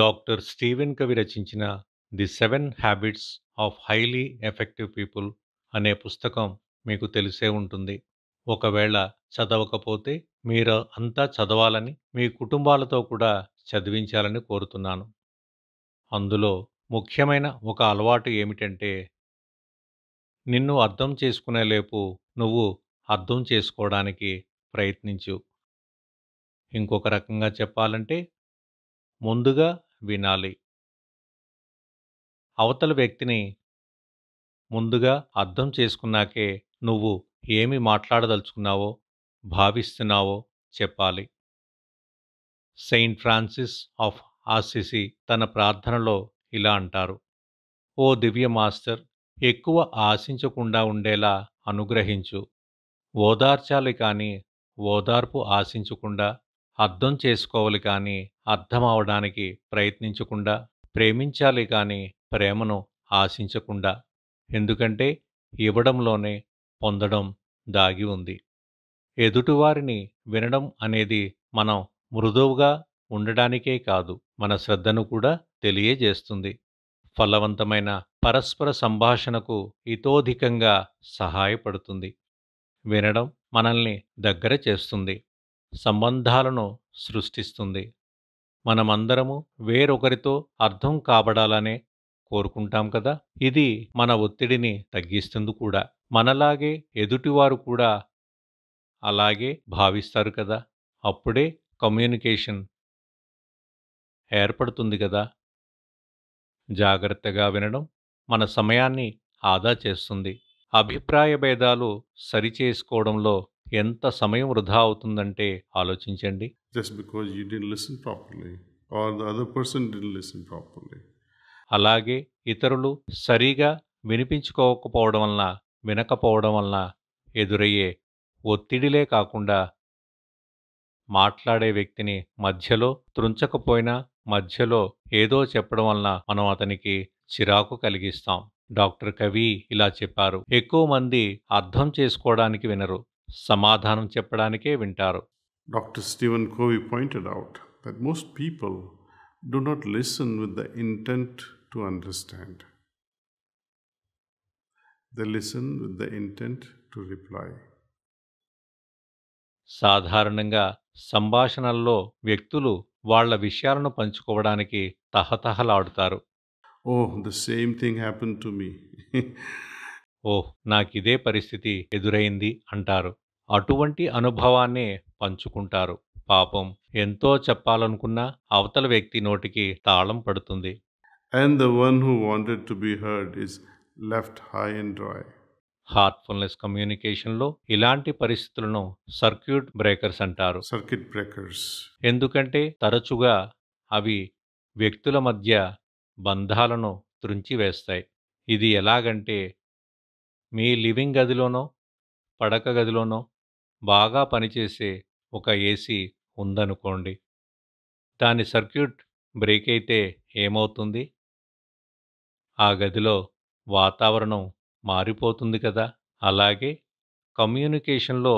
Doctor Steven Covey రచించిన the seven habits of highly effective people అనే పుస్తకం మీకు తెలిసే ఉంటుంది ఒకవేళ చదవకపోతే మీరు అంతా చదవాలని మీ కుటుంబాలతో కూడా చదివించాలని కోరుతున్నాను అందులో ముఖ్యమైన ఒక అలవాటు ఏమిటంటే నిన్ను అర్థం చేసుకునేలేపు నువ్వు అర్థం చేసుకోవడానికి ప్రయత్నించు ఇంకొక రకంగా చెప్పాలంటే ముందుగా వినాలి. అవతల వ్యక్తిని ముందుగా అర్థం చేసుకున్నాకే నువ్వు ఏమి మాట్లాడదలుచుకున్నావో, భావిస్తున్నావో చెప్పాలి. సెయింట్ ఫ్రాన్సిస్ ఆఫ్ ఆసిసి తన ప్రార్థనలో ఇలా అంటారు, ఓ దివ్య మాస్టర్! ఎక్కువ ఆశించకుండా ఉండేలా అనుగ్రహించు. ఓదార్చాలి కానీ ఓదార్పు ఆశించకుండా అర్థం చేసుకోవాలి కానీ అర్థమవడానికి ప్రయత్నించకుండా ప్రేమించాలి కానీ ప్రేమను ఆశించకుండా ఎందుకంటే ఇవ్వడంలోనే పొందడం దాగి ఉంది ఎదుటివారిని వినడం అనేది మనం మృదువుగా ఉండడానికే కాదు మన శ్రద్ధను కూడా తెలియజేస్తుంది ఫలవంతమైన పరస్పర సంభాషణకు ఇతోధికంగా సహాయపడుతుంది వినడం మనల్ని దగ్గర చేస్తుంది సంబంధాలను సృష్టిస్తుంది మనమందరము వేరొకరితో అర్థం కాబడాలనే కోరుకుంటాం కదా ఇది మన ఒత్తిడిని తగ్గిస్తుంది కూడా మనలాగే ఎదుటివారు కూడా అలాగే భావిస్తారు కదా అప్పుడే కమ్యూనికేషన్ ఏర్పడుతుంది కదా జాగ్రత్తగా వినడం మన సమయాన్ని ఆదా చేస్తుంది అభిప్రాయ భేదాలు సరిచేసుకోవడంలో ఎంత సమయం వృధా అవుతుందంటే ఆలోచించండి just because you D listen properly are the other person D listen properly అలాగే ఇతరులు సరిగా వినిపించుకోకపోవడం వలన వినకపోవడం వలన ఎదురయ్యే ఒత్తిడిలే కాకుండా మాట్లాడే వ్యక్తిని మధ్యలో త్రుంచకపోయినా మధ్యలో ఏదో చెప్పడం వలన మనం అతనికి చిరాకు కలిగిస్తాం డాక్టర్ కవి ఇలా చెప్పారు ఎక్కువ మంది అర్థం చేసుకోవడానికి వినరు సమాధానం చెప్పడానికే వింటారు doctor Steven Covey pointed out that most people do not listen with the intent to understand the listen with the intent to reply సాధారణంగా సంభాషణల్లో వ్యక్తులు వాళ్ల విషయాలను పంచుకోవడానికి తహతహలాడుతారు oh the same thing happen to me oh నాకిదే పరిస్థితి ఎదురైంది అంటారు అటువంటి అనుభవాన్నే పంచుకుంటారు పాపం ఎంతో చెప్పాలనుకున్నా అవతల వ్యక్తి నోటికి తాళం పడుతుంది and the one who wanted to be heard is left heartfulness కమ్యూనికేషన్లో ఇలాంటి పరిస్థితులను సర్క్యూట్ బ్రేకర్స్ అంటారు సర్క్యూట్ బ్రేకర్స్ ఎందుకంటే తరచుగా అవి వ్యక్తుల మధ్య బంధాలను త్రుంచివేస్తాయి ఇది ఎలాగంటే మీ లివింగ్ గదిలోనో పడక గదిలోనో బాగా పనిచేసే ఒక ఏసీ ఉందనుకోండి దాని సర్క్యూట్ బ్రేక్ అయితే ఏమవుతుంది ఆ గదిలో వాతావరణం మారిపోతుంది కదా అలాగే కమ్యూనికేషన్లో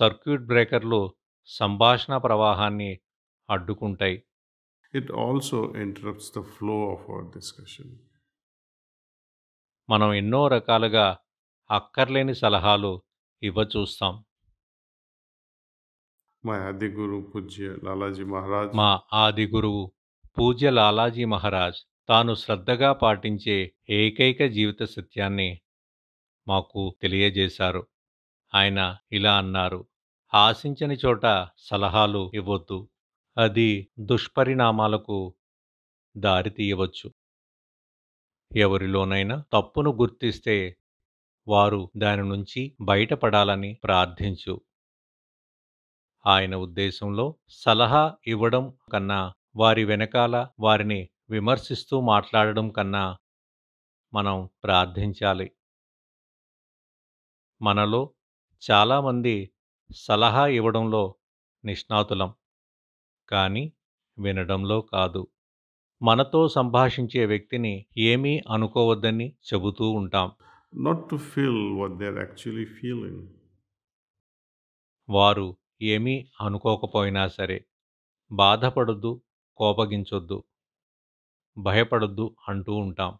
సర్క్యూట్ బ్రేకర్లు సంభాషణ ప్రవాహాన్ని అడ్డుకుంటాయి it also interrupts the flow of our discussion మనం ఎన్నో రకాలుగా అక్కర్లేని సలహాలు ఇవ్వచూస్తాం మా ఆది గురువు పూజ్య లాలాజీ మహారాజ్ మా ఆది గురువు పూజ్య లాలాజీ మహారాజ్ తాను శ్రద్ధగా పాటించే ఏకైక జీవిత సత్యాన్ని మాకు తెలియజేశారు ఆయన ఇలా అన్నారు ఆశించని చోట సలహాలు ఇవ్వద్దు అది దుష్పరిణామాలకు దారితీయవచ్చు ఎవరిలోనైనా తప్పును గుర్తిస్తే వారు దాని నుంచి బయటపడాలని ప్రార్థించు ఆయన ఉద్దేశంలో సలహా ఇవ్వడం కన్నా వారి వెనకాల వారిని విమర్శిస్తూ మాట్లాడడం కన్నా మనం ప్రార్థించాలి మనలో చాలామంది సలహా ఇవ్వడంలో నిష్ణాతులం కానీ వినడంలో కాదు మనతో సంభాషించే వ్యక్తిని ఏమీ అనుకోవద్దని చెబుతూ ఉంటాం not to feel what they are actually feeling వారు ఏమీ అనుకోకపోయినా సరే బాధపడొద్దు కోపగించొద్దు భయపడొద్దు అంటూ ఉంటాం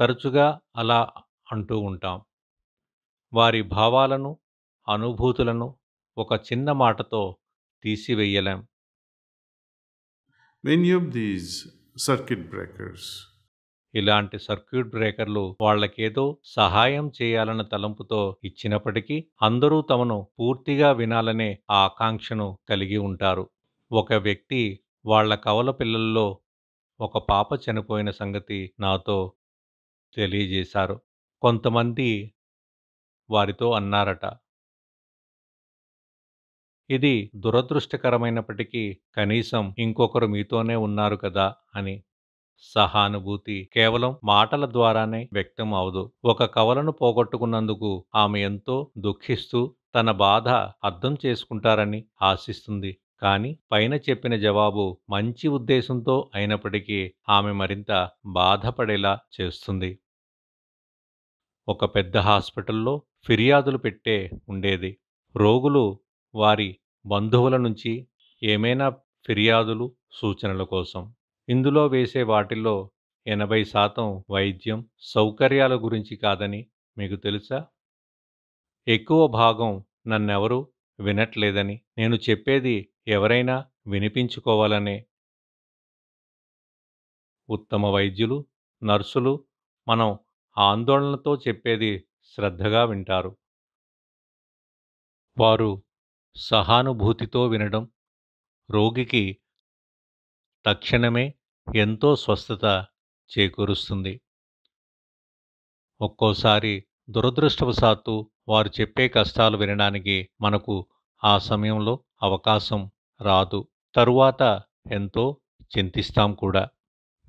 తరచుగా అలా అంటూ ఉంటాం వారి భావాలను అనుభూతులను ఒక చిన్న మాటతో తీసివేయలేం many of these circuit breakers ఇలాంటి సర్క్యూట్ బ్రేకర్లు వాళ్లకేదో సహాయం చేయాలన్న తలంపుతో ఇచ్చినప్పటికీ అందరూ తమను పూర్తిగా వినాలనే ఆకాంక్షను కలిగి ఉంటారు ఒక వ్యక్తి వాళ్ల కవల పిల్లల్లో ఒక పాప చనిపోయిన సంగతి నాతో తెలియజేశారు కొంతమంది వారితో అన్నారట ఇది దురదృష్టకరమైనప్పటికీ కనీసం ఇంకొకరు మీతోనే ఉన్నారు కదా అని సహానుభూతి కేవలం మాటల ద్వారానే వ్యక్తం అవదు ఒక కవలను పోగొట్టుకున్నందుకు ఆమె ఎంతో దుఃఖిస్తూ తన బాధ అర్థం చేసుకుంటారని ఆశిస్తుంది కానీ పైన చెప్పిన జవాబు మంచి ఉద్దేశంతో అయినప్పటికీ ఆమె మరింత బాధపడేలా చేస్తుంది ఒక పెద్ద హాస్పిటల్లో ఫిర్యాదులు పెట్టే ఉండేది రోగులు వారి బంధువుల నుంచి ఏమైనా ఫిర్యాదులు సూచనల కోసం ఇందులో వేసే వాటిల్లో ఎనభై శాతం వైద్యం సౌకర్యాల గురించి కాదని మీకు తెలుసా ఎక్కువ భాగం నన్నెవరూ వినట్లేదని నేను చెప్పేది ఎవరైనా వినిపించుకోవాలనే ఉత్తమ వైద్యులు నర్సులు మనం ఆందోళనతో చెప్పేది శ్రద్ధగా వింటారు వారు సహానుభూతితో వినడం రోగికి తక్షణమే ఎంతో స్వస్థత చేకూరుస్తుంది ఒక్కోసారి దురదృష్టవశాత్తు వారు చెప్పే కష్టాలు వినడానికి మనకు ఆ సమయంలో అవకాశం రాదు తరువాత ఎంతో చింతిస్తాం కూడా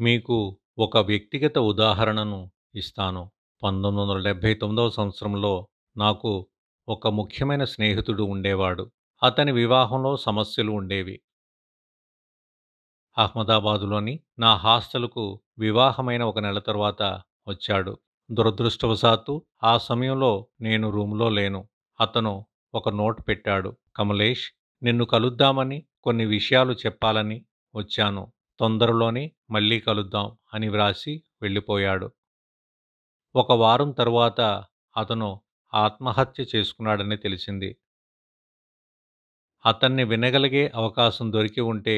మీకు ఒక వ్యక్తిగత ఉదాహరణను ఇస్తాను పంతొమ్మిది వందల డెబ్భై తొమ్మిదవ సంవత్సరంలో నాకు ఒక ముఖ్యమైన స్నేహితుడు ఉండేవాడు అతని వివాహంలో సమస్యలు ఉండేవి అహ్మదాబాదులోని నా హాస్టల్కు వివాహమైన ఒక నెల తర్వాత వచ్చాడు దురదృష్టవశాత్తు ఆ సమయంలో నేను రూమ్లో లేను అతను ఒక నోట్ పెట్టాడు కమలేష్ నిన్ను కలుద్దామని కొన్ని విషయాలు చెప్పాలని వచ్చాను తొందరలోనే మళ్ళీ కలుద్దాం అని వ్రాసి వెళ్ళిపోయాడు ఒక వారం తరువాత అతను ఆత్మహత్య చేసుకున్నాడని తెలిసింది అతన్ని వినగలిగే అవకాశం దొరికి ఉంటే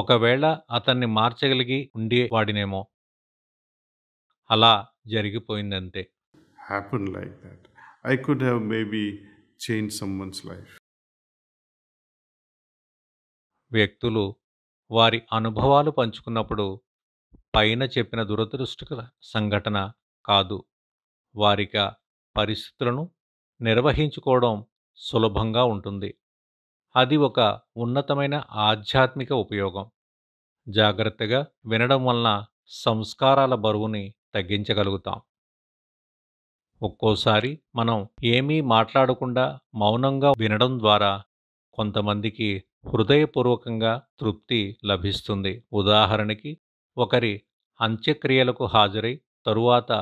ఒకవేళ అతన్ని మార్చగలిగి ఉండేవాడినేమో అలా జరిగిపోయిందంతే happen like that I could have maybe change someone's life వ్యక్తులు వారి అనుభవాలు పంచుకున్నప్పుడు పైన చెప్పిన దురదృష్టకర సంఘటన కాదు వారిగా పరిస్థితులను నిర్వహించుకోవడం సులభంగా ఉంటుంది అది ఒక ఉన్నతమైన ఆధ్యాత్మిక ఉపయోగం జాగ్రత్తగా వినడం వలన సంస్కారాల బరువుని తగ్గించగలుగుతాం ఒక్కోసారి మనం ఏమీ మాట్లాడకుండా మౌనంగా వినడం ద్వారా కొంతమందికి హృదయపూర్వకంగా తృప్తి లభిస్తుంది ఉదాహరణకి ఒకరి అంత్యక్రియలకు హాజరై తరువాత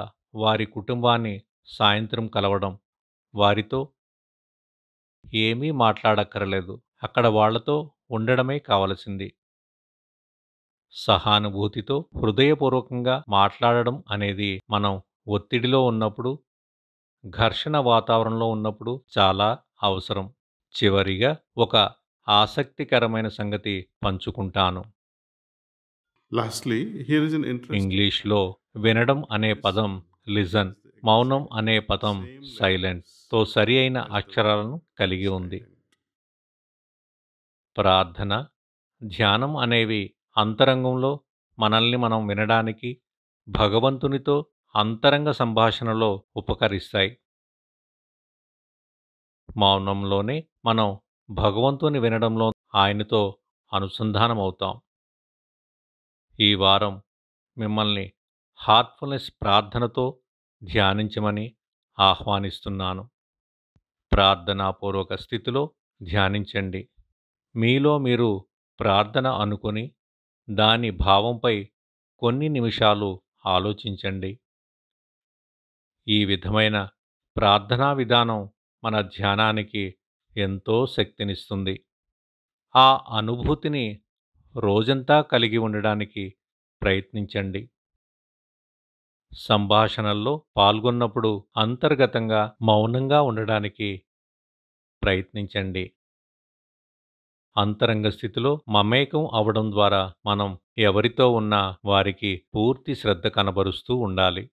వారి కుటుంబాన్ని సాయంత్రం కలవడం వారితో ఏమీ మాట్లాడక్కరలేదు అక్కడ వాళ్లతో ఉండడమే కావలసింది సహానుభూతితో హృదయపూర్వకంగా మాట్లాడడం అనేది మనం ఒత్తిడిలో ఉన్నప్పుడు ఘర్షణ వాతావరణంలో ఉన్నప్పుడు చాలా అవసరం చివరిగా ఒక ఆసక్తికరమైన సంగతి పంచుకుంటాను ఇంగ్లీష్లో వినడం అనే పదం లిజన్ మౌనం అనే పదం సైలెంట్తో సరి అయిన అక్షరాలను కలిగి ఉంది ప్రార్థన ధ్యానం అనేవి అంతరంగంలో మనల్ని మనం వినడానికి భగవంతునితో అంతరంగ సంభాషణలో ఉపకరిస్తాయి మౌనంలోనే మనం భగవంతుని వినడంలో ఆయనతో అనుసంధానమవుతాం ఈ వారం మిమ్మల్ని హార్ట్ఫుల్నెస్ ప్రార్థనతో ధ్యానించమని ఆహ్వానిస్తున్నాను ప్రార్థనాపూర్వక స్థితిలో ధ్యానించండి మీలో మీరు ప్రార్థన అనుకుని దాని భావంపై కొన్ని నిమిషాలు ఆలోచించండి ఈ విధమైన ప్రార్థనా విధానం మన ధ్యానానికి ఎంతో శక్తినిస్తుంది ఆ అనుభూతిని రోజంతా కలిగి ఉండడానికి ప్రయత్నించండి సంభాషణల్లో పాల్గొన్నప్పుడు అంతర్గతంగా మౌనంగా ఉండడానికి ప్రయత్నించండి అంతరంగ స్థితిలో మమేకం అవడం ద్వారా మనం ఎవరితో ఉన్నా వారికి పూర్తి శ్రద్ధ కనబరుస్తూ ఉండాలి